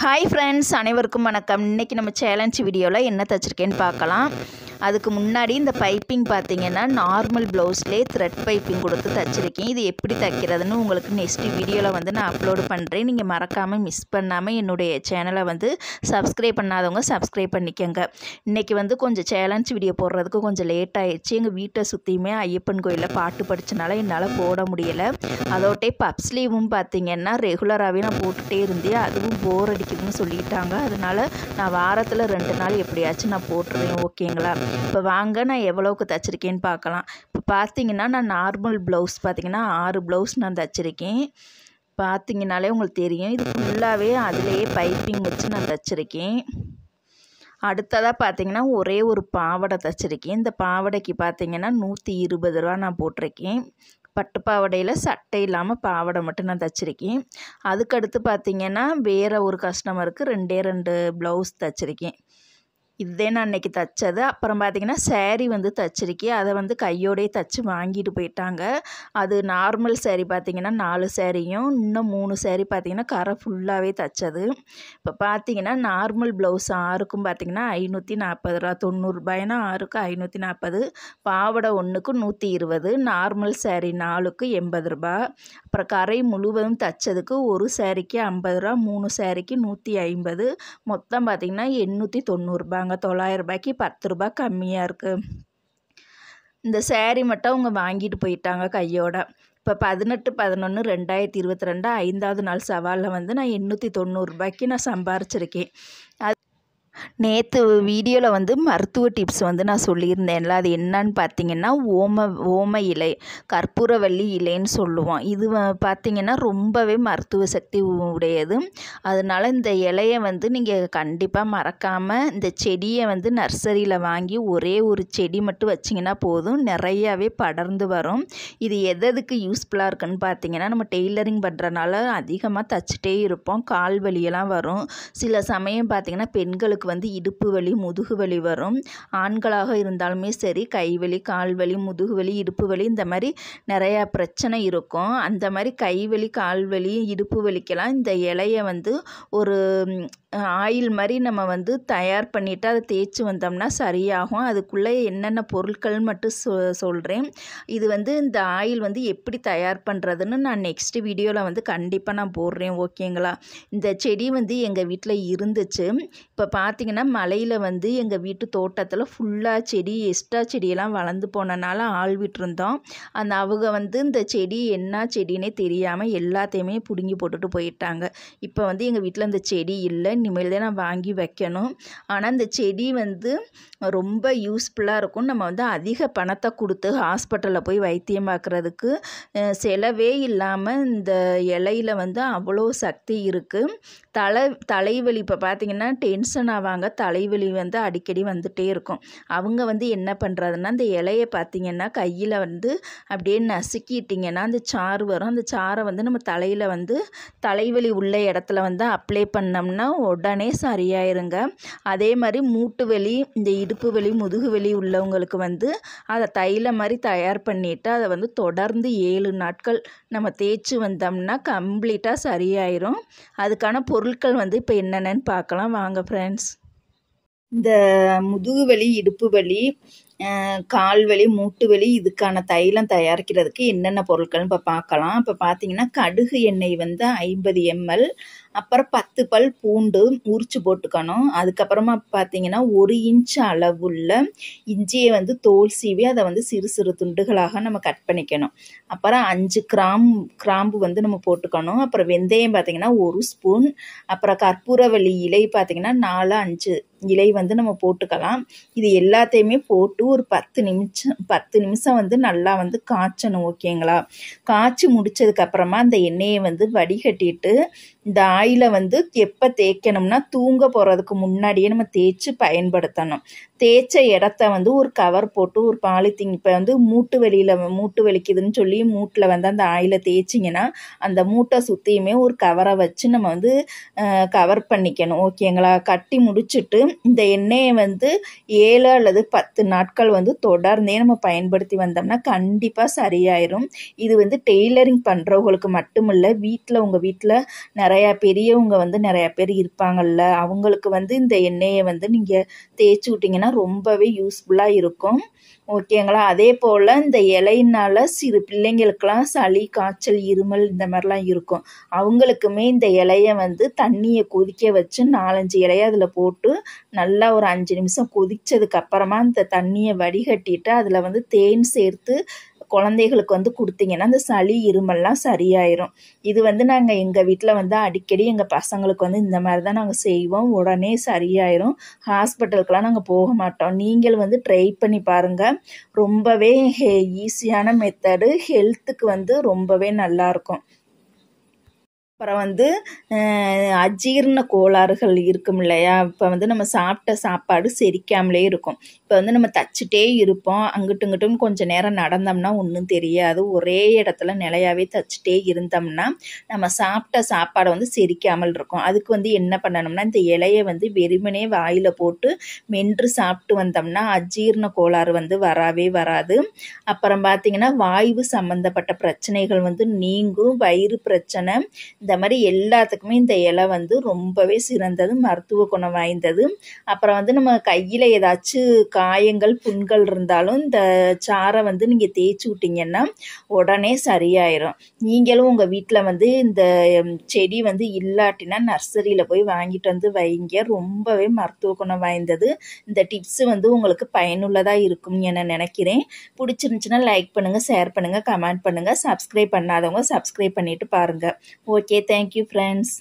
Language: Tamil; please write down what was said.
ஹாய் ஃப்ரெண்ட்ஸ் அனைவருக்கும் வணக்கம் இன்றைக்கி நம்ம சேலஞ்ச் வீடியோவில் என்ன தச்சிருக்கேன்னு பார்க்கலாம் அதுக்கு முன்னாடி இந்த பைப்பிங் பார்த்தீங்கன்னா நார்மல் ப்ளவுஸ்லேயே த்ரெட் பைப்பிங் கொடுத்து தச்சுருக்கேன் இது எப்படி தைக்கிறதுன்னு உங்களுக்கு நெக்ஸ்ட் வீடியோவில் வந்து நான் அப்லோடு பண்ணுறேன் நீங்கள் மறக்காமல் மிஸ் பண்ணாமல் என்னுடைய சேனலை வந்து சப்ஸ்கிரைப் பண்ணாதவங்க சப்ஸ்கிரைப் பண்ணிக்கோங்க இன்றைக்கி வந்து கொஞ்சம் சேலஞ்ச் வீடியோ போடுறதுக்கு கொஞ்சம் லேட் ஆகிடுச்சு எங்கள் வீட்டை சுற்றியுமே ஐயப்பன் கோயிலில் பாட்டு படித்தனால என்னால் போட முடியலை அதோட்டே பப்ஸ்லீவும் பார்த்தீங்கன்னா ரெகுலராகவே நான் போட்டுகிட்டே இருந்தேன் அதுவும் போர் அடிக்குதுன்னு சொல்லிட்டாங்க அதனால் நான் வாரத்தில் ரெண்டு நாள் எப்படியாச்சும் நான் போட்டுருவேன் ஓகேங்களா இப்போ வாங்க நான் எவ்வளோவுக்கு தைச்சிருக்கேன்னு பார்க்கலாம் இப்போ பார்த்தீங்கன்னா நான் நார்மல் ப்ளவுஸ் பார்த்திங்கன்னா ஆறு ப்ளவுஸ் நான் தைச்சிருக்கேன் பார்த்தீங்கனாலே உங்களுக்கு தெரியும் இது ஃபுல்லாகவே அதிலேயே பைப்பிங் வச்சு நான் தச்சுருக்கேன் அடுத்ததாக பார்த்தீங்கன்னா ஒரே ஒரு பாவடை தைச்சிருக்கேன் இந்த பாவடைக்கு பார்த்தீங்கன்னா நூற்றி இருபது ரூபா நான் போட்டிருக்கேன் பட்டு பாவடையில் சட்டை இல்லாமல் பாவடை மட்டும் நான் தைச்சிருக்கேன் அதுக்கடுத்து பார்த்திங்கன்னா வேறு ஒரு கஸ்டமருக்கு ரெண்டே ரெண்டு ப்ளவுஸ் தைச்சிருக்கேன் இதே நான் அன்றைக்கி தைச்சது அப்புறம் பார்த்திங்கன்னா சேரீ வந்து தைச்சிருக்கி அதை வந்து கையோடையே தைச்சி வாங்கிட்டு போயிட்டாங்க அது நார்மல் சேரீ பார்த்திங்கன்னா நாலு சேரீயும் இன்னும் மூணு சேரீ பார்த்திங்கன்னா கரை ஃபுல்லாகவே தைச்சது இப்போ பார்த்திங்கன்னா நார்மல் ப்ளவுஸ் ஆறுக்கும் பார்த்திங்கன்னா ஐநூற்றி நாற்பது ரூபா தொண்ணூறுபாய்னா ஆறுக்கு ஐநூற்றி நாற்பது பாவடை ஒன்றுக்கு நூற்றி இருபது நார்மல் சேரீ நாலுக்கு எண்பது ரூபா அப்புறம் கரை முழுவதும் தைச்சதுக்கு ஒரு சேரீக்கு ஐம்பது ரூபா மூணு சேரீக்கு நூற்றி ஐம்பது மொத்தம் பார்த்திங்கன்னா எண்ணூற்றி தொண்ணூறுபா சொல்கிறாங்க தொள்ளாயிரம் ரூபாய்க்கு பத்து ரூபா கம்மியாக இருக்குது இந்த சேரீ மட்டும் அவங்க வாங்கிட்டு போயிட்டாங்க கையோட இப்போ பதினெட்டு பதினொன்று ரெண்டாயிரத்தி இருபத்தி ரெண்டு ஐந்தாவது நாள் சவாலில் வந்து நான் எண்ணூற்றி தொண்ணூறுரூபாய்க்கு நான் சம்பாரிச்சிருக்கேன் நேற்று வீடியோவில் வந்து மருத்துவ டிப்ஸ் வந்து நான் சொல்லியிருந்தேன்ல அது என்னன்னு பார்த்தீங்கன்னா ஓம ஓம இலை கற்பூரவள்ளி இலைன்னு சொல்லுவோம் இது பார்த்திங்கன்னா ரொம்பவே மருத்துவ சக்தி உடையது அதனால் இந்த இலையை வந்து நீங்கள் கண்டிப்பாக மறக்காமல் இந்த செடியை வந்து நர்சரியில் வாங்கி ஒரே ஒரு செடி மட்டும் வச்சிங்கன்னா போதும் நிறையாவே படர்ந்து வரும் இது எதுக்கு யூஸ்ஃபுல்லாக இருக்குன்னு பார்த்தீங்கன்னா நம்ம டெய்லரிங் பண்ணுறனால அதிகமாக தச்சுட்டே இருப்போம் கால் வலியெல்லாம் வரும் சில சமயம் பார்த்திங்கன்னா பெண்களுக்கு அவங்களுக்கு வந்து இடுப்பு வலி முதுகு வலி வரும் ஆண்களாக இருந்தாலுமே சரி கைவலி கால்வலி முதுகு வலி இடுப்பு வலி இந்த மாதிரி நிறையா பிரச்சனை இருக்கும் அந்த மாதிரி கைவலி கால்வலி இடுப்பு வலிக்கெல்லாம் இந்த இலைய வந்து ஒரு ஆயில் மாதிரி நம்ம வந்து தயார் பண்ணிவிட்டு அதை தேய்ச்சி வந்தோம்னா சரியாகும் அதுக்குள்ளே என்னென்ன பொருட்கள் மட்டும் சொ சொல்கிறேன் இது வந்து இந்த ஆயில் வந்து எப்படி தயார் பண்ணுறதுன்னு நான் நெக்ஸ்ட் வீடியோவில் வந்து கண்டிப்பாக நான் போடுறேன் ஓகேங்களா இந்த செடி வந்து எங்கள் வீட்டில் இருந்துச்சு இப்போ பார்த்திங்கன்னா மலையில் வந்து எங்கள் வீட்டு தோட்டத்தில் ஃபுல்லாக செடி எக்ஸ்ட்ரா செடியெல்லாம் வளர்ந்து போனனால ஆள் விட்டுருந்தோம் அந்த அவங்க வந்து இந்த செடி என்ன செடினே தெரியாமல் எல்லாத்தையுமே பிடுங்கி போட்டுட்டு போயிட்டாங்க இப்போ வந்து எங்கள் வீட்டில் அந்த செடி இல்லை இனிமேல் தான் நான் வாங்கி வைக்கணும் ஆனால் இந்த செடி வந்து ரொம்ப யூஸ்ஃபுல்லாக இருக்கும் நம்ம வந்து அதிக பணத்தை கொடுத்து ஹாஸ்பிட்டலில் போய் வைத்தியம் பார்க்குறதுக்கு செலவே இல்லாமல் இந்த இலையில் வந்து அவ்வளோ சக்தி இருக்குது தலை தலைவலி இப்போ பார்த்திங்கன்னா டென்ஷன் ஆவாங்க தலைவலி வந்து அடிக்கடி வந்துகிட்டே இருக்கும் அவங்க வந்து என்ன பண்ணுறதுன்னா அந்த இலையை பார்த்திங்கன்னா கையில் வந்து அப்படியே நசுக்கிட்டிங்கன்னா அந்த சாறு வரும் அந்த சாரை வந்து நம்ம தலையில் வந்து தலைவலி உள்ள இடத்துல வந்து அப்ளை பண்ணோம்னா உடனே சரியாயிருங்க அதே மாதிரி மூட்டு வலி இந்த இடுப்பு வலி முதுகு வலி உள்ளவங்களுக்கு வந்து அதை தைலம் மாதிரி தயார் பண்ணிவிட்டு அதை வந்து தொடர்ந்து ஏழு நாட்கள் நம்ம தேய்ச்சி வந்தோம்னா கம்ப்ளீட்டாக சரியாயிரும் அதுக்கான பொருட்கள் வந்து இப்போ என்னென்னு பார்க்கலாம் வாங்க ஃப்ரெண்ட்ஸ் இந்த முதுகு வலி இடுப்பு வலி கால் வலி மூட்டு வலி இதுக்கான தைலம் தயாரிக்கிறதுக்கு என்னென்ன பொருட்கள்னு இப்போ பார்க்கலாம் இப்போ பார்த்தீங்கன்னா கடுகு எண்ணெய் வந்து ஐம்பது எம்எல் அப்புறம் பத்து பல் பூண்டு உரிச்சு போட்டுக்கணும் அதுக்கப்புறமா பார்த்தீங்கன்னா ஒரு இன்ச் அளவுள்ள இஞ்சியை வந்து தோல் சீவி அதை வந்து சிறு சிறு துண்டுகளாக நம்ம கட் பண்ணிக்கணும் அப்புறம் அஞ்சு கிராம் கிராம்பு வந்து நம்ம போட்டுக்கணும் அப்புறம் வெந்தயம் பார்த்தீங்கன்னா ஒரு ஸ்பூன் அப்புறம் கற்பூரவள்ளி இலை பார்த்தீங்கன்னா நாலு அஞ்சு இலை வந்து நம்ம போட்டுக்கலாம் இது எல்லாத்தையுமே போட்டு ஒரு பத்து நிமிஷம் பத்து நிமிஷம் வந்து நல்லா வந்து காய்ச்சணும் ஓகேங்களா காய்ச்சி முடிச்சதுக்கப்புறமா அந்த எண்ணெயை வந்து வடிகட்டிட்டு இந்த ஆயிலை வந்து எப்போ தேய்க்கணும்னா தூங்க போகிறதுக்கு முன்னாடியே நம்ம தேய்ச்சி பயன்படுத்தணும் தேய்ச்ச இடத்த வந்து ஒரு கவர் போட்டு ஒரு பாலித்தீன் இப்போ வந்து மூட்டு வெளியில் மூட்டு வலிக்குதுன்னு சொல்லி மூட்டில் வந்து அந்த ஆயிலை தேய்ச்சிங்கன்னா அந்த மூட்டை சுற்றியுமே ஒரு கவரை வச்சு நம்ம வந்து கவர் பண்ணிக்கணும் ஓகேங்களா கட்டி முடிச்சுட்டு இந்த எண்ணெயை வந்து ஏழு அல்லது பத்து நாட்கள் வந்து தொடர்ந்தே நம்ம பயன்படுத்தி வந்தோம்னா கண்டிப்பாக சரியாயிரும் இது வந்து டெய்லரிங் பண்ணுறவங்களுக்கு மட்டும் இல்லை வீட்டில் உங்கள் வீட்டில் நிறையா பேர் பெரியவங்க வந்து நிறையா பேர் இருப்பாங்கல்ல அவங்களுக்கு வந்து இந்த எண்ணெயை வந்து நீங்கள் தேய்ச்சி விட்டீங்கன்னா ரொம்பவே யூஸ்ஃபுல்லாக இருக்கும் ஓகேங்களா அதே போல் இந்த இலையினால சிறு பிள்ளைங்களுக்கெல்லாம் சளி காய்ச்சல் இருமல் இந்த மாதிரிலாம் இருக்கும் அவங்களுக்குமே இந்த இலையை வந்து தண்ணியை கொதிக்க வச்சு நாலஞ்சு இலையை அதில் போட்டு நல்லா ஒரு அஞ்சு நிமிஷம் கொதித்ததுக்கப்புறமா இந்த தண்ணியை வடிகட்டிட்டு அதில் வந்து தேன் சேர்த்து குழந்தைகளுக்கு வந்து கொடுத்தீங்கன்னா அந்த சளி இருமல்லாம் சரியாயிரும் இது வந்து நாங்கள் எங்கள் வீட்டில் வந்து அடிக்கடி எங்கள் பசங்களுக்கு வந்து இந்த மாதிரி தான் நாங்கள் செய்வோம் உடனே சரியாயிரும் ஹாஸ்பிட்டலுக்கெல்லாம் நாங்கள் போக மாட்டோம் நீங்கள் வந்து ட்ரை பண்ணி பாருங்கள் ரொம்பவே ஈஸியான மெத்தடு ஹெல்த்துக்கு வந்து ரொம்பவே நல்லாயிருக்கும் அப்புறம் வந்து அஜீர்ண கோளாறுகள் இருக்கும் இல்லையா இப்போ வந்து நம்ம சாப்பிட்ட சாப்பாடு செரிக்காமலே இருக்கும் இப்போ வந்து நம்ம தச்சுட்டே இருப்போம் அங்கிட்டு இங்கிட்டும் கொஞ்சம் நேரம் நடந்தோம்னா ஒன்றும் தெரியாது ஒரே இடத்துல நிலையாகவே தச்சுட்டே இருந்தோம்னா நம்ம சாப்பிட்ட சாப்பாடை வந்து செரிக்காமல் இருக்கும் அதுக்கு வந்து என்ன பண்ணணும்னா இந்த இலையை வந்து வெறுமனே வாயில் போட்டு மென்று சாப்பிட்டு வந்தோம்னா அஜீர்ண கோளாறு வந்து வராவே வராது அப்புறம் பார்த்தீங்கன்னா வாய்வு சம்மந்தப்பட்ட பிரச்சனைகள் வந்து நீங்கும் வயிறு பிரச்சனை இந்த மாதிரி எல்லாத்துக்குமே இந்த இலை வந்து ரொம்பவே சிறந்தது மருத்துவ குணம் வாய்ந்தது அப்புறம் வந்து நம்ம கையில் ஏதாச்சும் காயங்கள் புண்கள் இருந்தாலும் இந்த சாரை வந்து நீங்கள் தேய்ச்சி விட்டிங்கன்னா உடனே சரியாயிரும் நீங்களும் உங்கள் வீட்டில் வந்து இந்த செடி வந்து இல்லாட்டினா நர்சரியில் போய் வாங்கிட்டு வந்து வைங்க ரொம்பவே மருத்துவ குணம் வாய்ந்தது இந்த டிப்ஸ் வந்து உங்களுக்கு பயனுள்ளதாக இருக்கும் என நினைக்கிறேன் பிடிச்சிருந்துச்சுன்னா லைக் பண்ணுங்கள் ஷேர் பண்ணுங்கள் கமெண்ட் பண்ணுங்கள் சப்ஸ்கிரைப் பண்ணாதவங்க சப்ஸ்கிரைப் பண்ணிவிட்டு பாருங்கள் ஓகே தேங்க்யூ ஃப்ரெண்ட்ஸ்